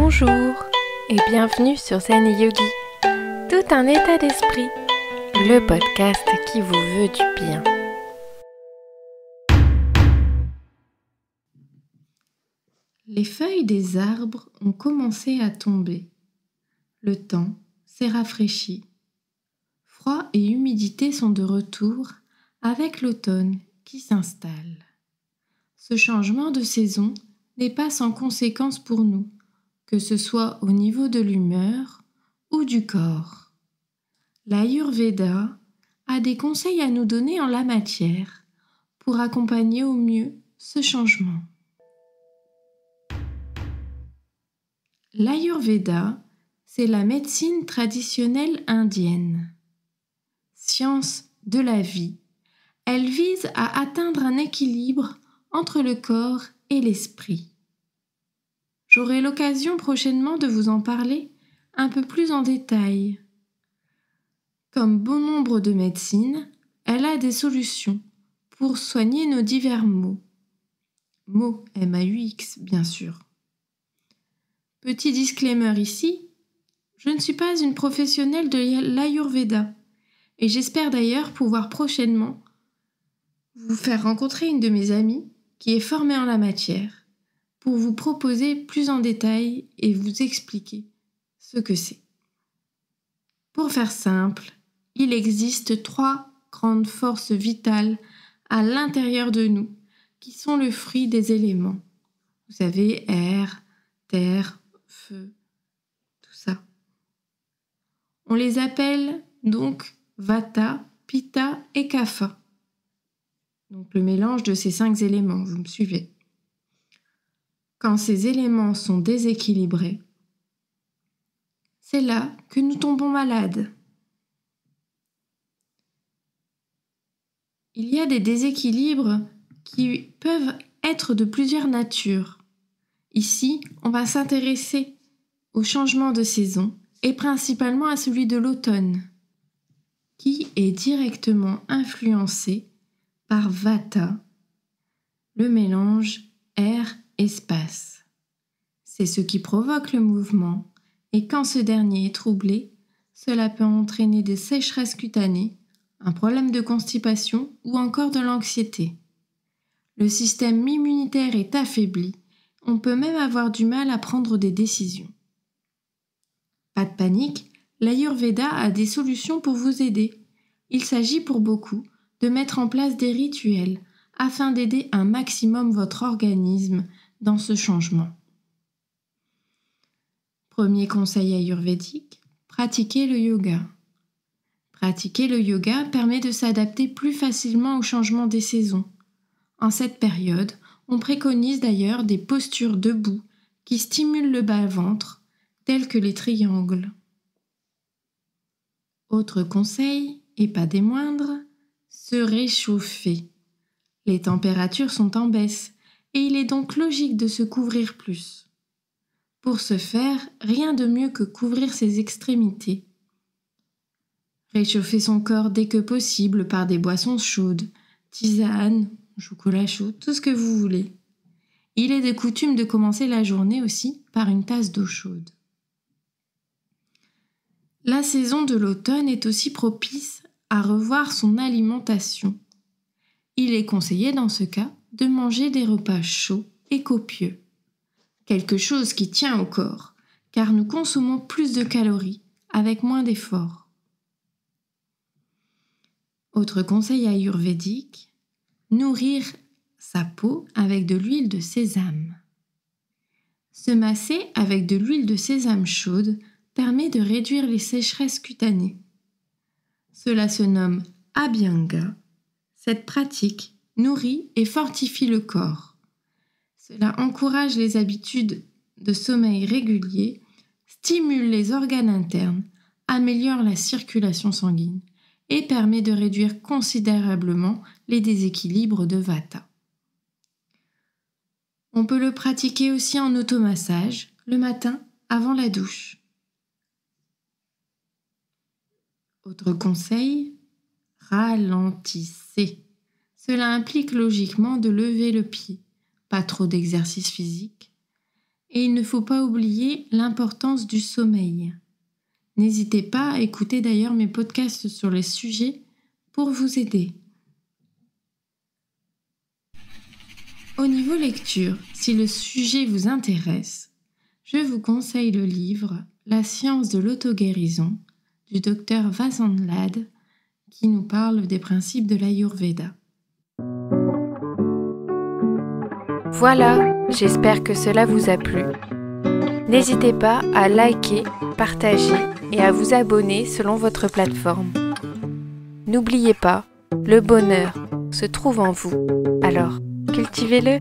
Bonjour et bienvenue sur Zen Yogi, tout un état d'esprit, le podcast qui vous veut du bien. Les feuilles des arbres ont commencé à tomber. Le temps s'est rafraîchi. Froid et humidité sont de retour avec l'automne qui s'installe. Ce changement de saison n'est pas sans conséquence pour nous que ce soit au niveau de l'humeur ou du corps. L'Ayurveda a des conseils à nous donner en la matière pour accompagner au mieux ce changement. L'Ayurveda, c'est la médecine traditionnelle indienne. Science de la vie, elle vise à atteindre un équilibre entre le corps et l'esprit. J'aurai l'occasion prochainement de vous en parler un peu plus en détail. Comme bon nombre de médecines, elle a des solutions pour soigner nos divers maux. Maux M-A-U-X, bien sûr. Petit disclaimer ici, je ne suis pas une professionnelle de l'Ayurveda et j'espère d'ailleurs pouvoir prochainement vous faire rencontrer une de mes amies qui est formée en la matière vous proposer plus en détail et vous expliquer ce que c'est. Pour faire simple, il existe trois grandes forces vitales à l'intérieur de nous qui sont le fruit des éléments. Vous savez air, terre, feu, tout ça. On les appelle donc Vata, Pitta et Kapha. Donc le mélange de ces cinq éléments, vous me suivez. Quand ces éléments sont déséquilibrés, c'est là que nous tombons malades. Il y a des déséquilibres qui peuvent être de plusieurs natures. Ici, on va s'intéresser au changement de saison et principalement à celui de l'automne, qui est directement influencé par Vata, le mélange air espace. C'est ce qui provoque le mouvement et quand ce dernier est troublé, cela peut entraîner des sécheresses cutanées, un problème de constipation ou encore de l'anxiété. Le système immunitaire est affaibli, on peut même avoir du mal à prendre des décisions. Pas de panique, l'Ayurveda a des solutions pour vous aider. Il s'agit pour beaucoup de mettre en place des rituels afin d'aider un maximum votre organisme dans ce changement. Premier conseil ayurvédique, pratiquez le yoga. Pratiquer le yoga permet de s'adapter plus facilement au changement des saisons. En cette période, on préconise d'ailleurs des postures debout qui stimulent le bas-ventre, telles que les triangles. Autre conseil, et pas des moindres, se réchauffer. Les températures sont en baisse, et il est donc logique de se couvrir plus. Pour ce faire, rien de mieux que couvrir ses extrémités. Réchauffer son corps dès que possible par des boissons chaudes, tisanes, chocolat chaud, tout ce que vous voulez. Il est de coutume de commencer la journée aussi par une tasse d'eau chaude. La saison de l'automne est aussi propice à revoir son alimentation. Il est conseillé dans ce cas de manger des repas chauds et copieux. Quelque chose qui tient au corps, car nous consommons plus de calories avec moins d'efforts. Autre conseil ayurvédique, nourrir sa peau avec de l'huile de sésame. Se masser avec de l'huile de sésame chaude permet de réduire les sécheresses cutanées. Cela se nomme Abhyanga. Cette pratique nourrit et fortifie le corps. Cela encourage les habitudes de sommeil régulier, stimule les organes internes, améliore la circulation sanguine et permet de réduire considérablement les déséquilibres de Vata. On peut le pratiquer aussi en automassage le matin avant la douche. Autre conseil, ralentissez. Cela implique logiquement de lever le pied, pas trop d'exercice physique. Et il ne faut pas oublier l'importance du sommeil. N'hésitez pas à écouter d'ailleurs mes podcasts sur les sujets pour vous aider. Au niveau lecture, si le sujet vous intéresse, je vous conseille le livre La science de l'autoguérison du docteur Vasan qui nous parle des principes de l'Ayurveda. Voilà, j'espère que cela vous a plu. N'hésitez pas à liker, partager et à vous abonner selon votre plateforme. N'oubliez pas, le bonheur se trouve en vous, alors cultivez-le